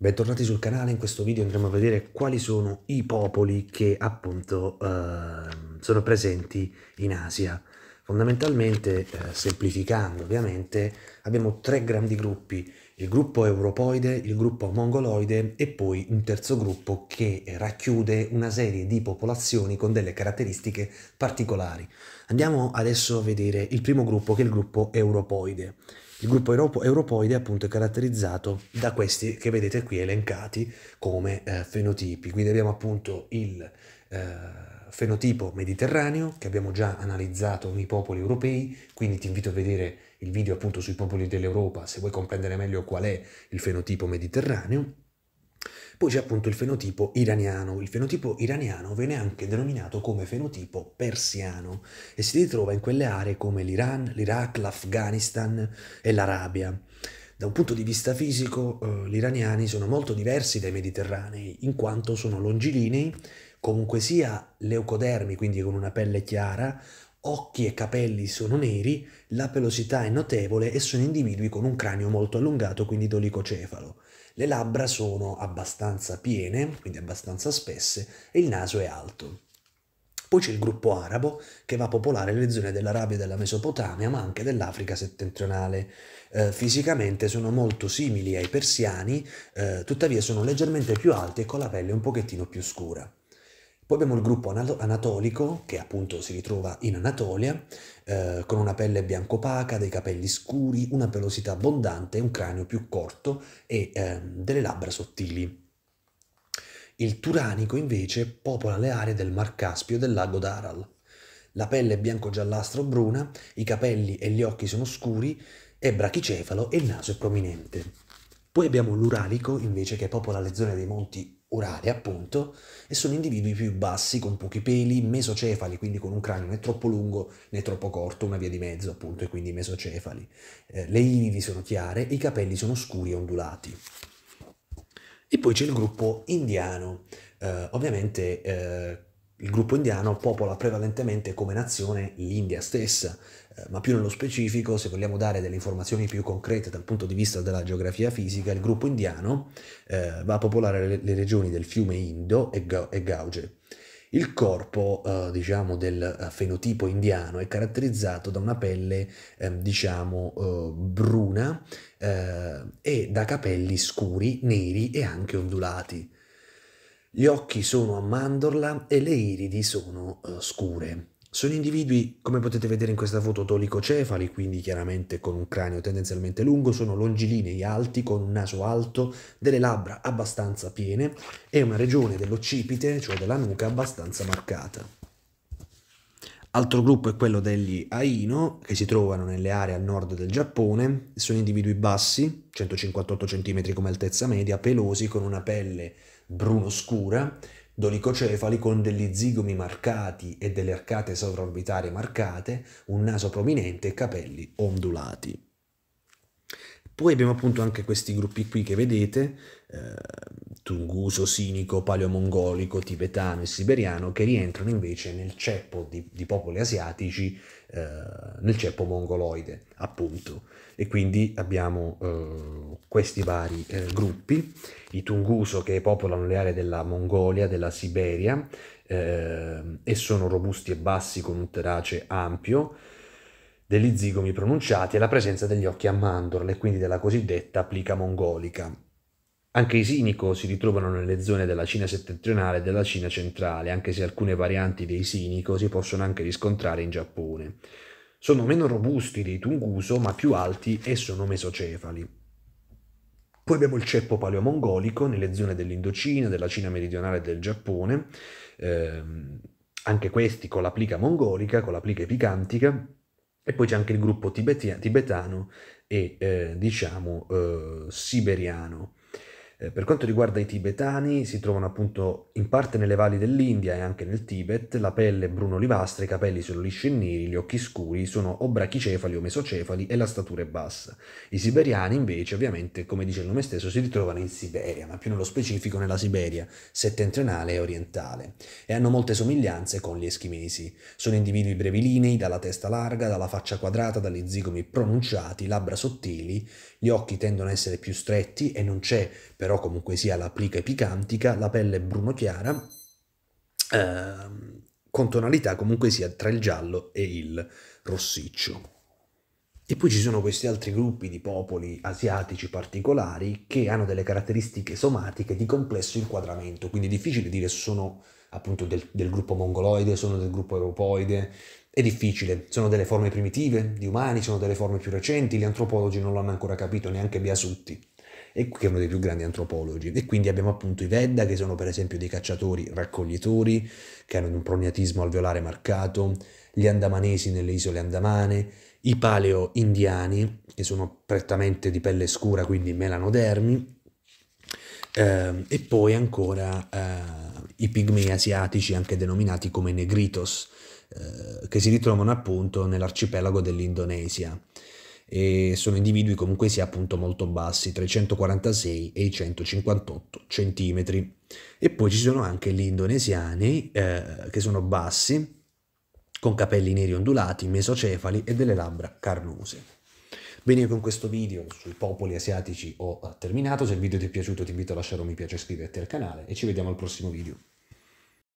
Bentornati sul canale, in questo video andremo a vedere quali sono i popoli che appunto eh, sono presenti in Asia. Fondamentalmente, eh, semplificando ovviamente, abbiamo tre grandi gruppi, il gruppo europoide, il gruppo mongoloide e poi un terzo gruppo che eh, racchiude una serie di popolazioni con delle caratteristiche particolari. Andiamo adesso a vedere il primo gruppo che è il gruppo europoide. Il gruppo europo- europoide appunto è caratterizzato da questi che vedete qui elencati come eh, fenotipi, quindi abbiamo appunto il... Eh, fenotipo mediterraneo che abbiamo già analizzato nei popoli europei, quindi ti invito a vedere il video appunto sui popoli dell'Europa se vuoi comprendere meglio qual è il fenotipo mediterraneo. Poi c'è appunto il fenotipo iraniano. Il fenotipo iraniano viene anche denominato come fenotipo persiano e si ritrova in quelle aree come l'Iran, l'Iraq, l'Afghanistan e l'Arabia. Da un punto di vista fisico, eh, gli iraniani sono molto diversi dai mediterranei, in quanto sono longilinei comunque sia leucodermi, quindi con una pelle chiara, occhi e capelli sono neri, la pelosità è notevole e sono individui con un cranio molto allungato, quindi dolicocefalo. Le labbra sono abbastanza piene, quindi abbastanza spesse, e il naso è alto. Poi c'è il gruppo arabo che va a popolare le zone dell'Arabia e della Mesopotamia, ma anche dell'Africa settentrionale. Eh, fisicamente sono molto simili ai persiani, eh, tuttavia sono leggermente più alti e con la pelle un pochettino più scura. Poi abbiamo il gruppo anatolico, che appunto si ritrova in Anatolia, eh, con una pelle bianco opaca, dei capelli scuri, una pelosità abbondante, un cranio più corto e eh, delle labbra sottili. Il turanico invece popola le aree del Mar Caspio e del lago d'Aral. La pelle è bianco-giallastro-bruna, i capelli e gli occhi sono scuri, è brachicefalo e il naso è prominente. Poi abbiamo l'uralico, invece, che popola le zone dei monti Urale, appunto, e sono individui più bassi, con pochi peli, mesocefali, quindi con un cranio né troppo lungo né troppo corto, una via di mezzo, appunto, e quindi mesocefali. Eh, le iridi sono chiare, i capelli sono scuri e ondulati. E poi c'è il gruppo indiano, eh, ovviamente. Eh, il gruppo indiano popola prevalentemente come nazione l'India stessa, eh, ma più nello specifico, se vogliamo dare delle informazioni più concrete dal punto di vista della geografia fisica, il gruppo indiano eh, va a popolare le, le, regioni del fiume Indo e, Ga- e Gauge. Il corpo, eh, diciamo, del eh, fenotipo indiano è caratterizzato da una pelle, ehm, diciamo, eh, bruna eh, e da capelli scuri, neri e anche ondulati. Gli occhi sono a mandorla e le iridi sono uh, scure. Sono individui, come potete vedere in questa foto, tolicocefali, quindi chiaramente con un cranio tendenzialmente lungo, sono longilinei alti, con un naso alto, delle labbra abbastanza piene e una regione dell'occipite, cioè della nuca, abbastanza marcata. Altro gruppo è quello degli Aino, che si trovano nelle aree a nord del Giappone, sono individui bassi, 158 cm come altezza media, pelosi, con una pelle bruno scura, dolicocefali con degli zigomi marcati e delle arcate sovraorbitari marcate, un naso prominente e capelli ondulati. Poi abbiamo appunto anche questi gruppi qui che vedete, eh, tunguso, sinico, paleomongolico, tibetano e siberiano, che rientrano invece nel ceppo di, di popoli asiatici, eh, nel ceppo mongoloide, appunto. E quindi abbiamo eh, questi vari eh, gruppi, i tunguso che popolano le aree della Mongolia, della Siberia, eh, e sono robusti e bassi con un terace ampio, degli zigomi pronunciati e la presenza degli occhi a mandorle, quindi della cosiddetta plica mongolica. Anche i sinico si ritrovano nelle zone della Cina settentrionale e della Cina centrale, anche se alcune varianti dei sinico si possono anche riscontrare in Giappone. Sono meno robusti dei tunguso, ma più alti e sono mesocefali. Poi abbiamo il ceppo paleomongolico nelle zone dell'Indocina, della Cina meridionale e del Giappone, eh, anche questi con la plica mongolica, con la plica epicantica, e poi c'è anche il gruppo tibetia, tibetano e eh, diciamo eh, siberiano. Eh, per quanto riguarda i tibetani, si trovano appunto in parte nelle valli dell'India e anche nel Tibet, la pelle bruno-olivastra, i capelli sono lisci e neri, gli occhi scuri, sono o brachicefali o mesocefali e la statura è bassa. I siberiani invece, ovviamente, come dice il nome stesso, si ritrovano in Siberia, ma più nello specifico nella Siberia settentrionale e orientale, e hanno molte somiglianze con gli eschimesi. Sono individui brevilinei, dalla testa larga, dalla faccia quadrata, dagli zigomi pronunciati, labbra sottili, gli occhi tendono a essere più stretti e non c'è per però comunque sia la plica epicantica, la pelle bruno chiara, eh, con tonalità comunque sia tra il giallo e il rossiccio. E poi ci sono questi altri gruppi di popoli asiatici particolari che hanno delle caratteristiche somatiche di complesso inquadramento, quindi è difficile dire se sono appunto del, del gruppo mongoloide, sono del gruppo europoide, è difficile, sono delle forme primitive di umani, sono delle forme più recenti, gli antropologi non l'hanno ancora capito, neanche Biasutti e che è uno dei più grandi antropologi. E quindi abbiamo appunto i Vedda, che sono per esempio dei cacciatori raccoglitori, che hanno un prognatismo alveolare marcato, gli andamanesi nelle isole andamane, i paleo-indiani, che sono prettamente di pelle scura, quindi melanodermi, eh, e poi ancora eh, i pigmei asiatici, anche denominati come negritos, eh, che si ritrovano appunto nell'arcipelago dell'Indonesia e sono individui comunque sia appunto molto bassi, tra i 146 e i 158 centimetri. E poi ci sono anche gli indonesiani eh, che sono bassi, con capelli neri ondulati, mesocefali e delle labbra carnose. Bene, con questo video sui popoli asiatici ho eh, terminato, se il video ti è piaciuto ti invito a lasciare un mi piace e iscriverti al canale e ci vediamo al prossimo video.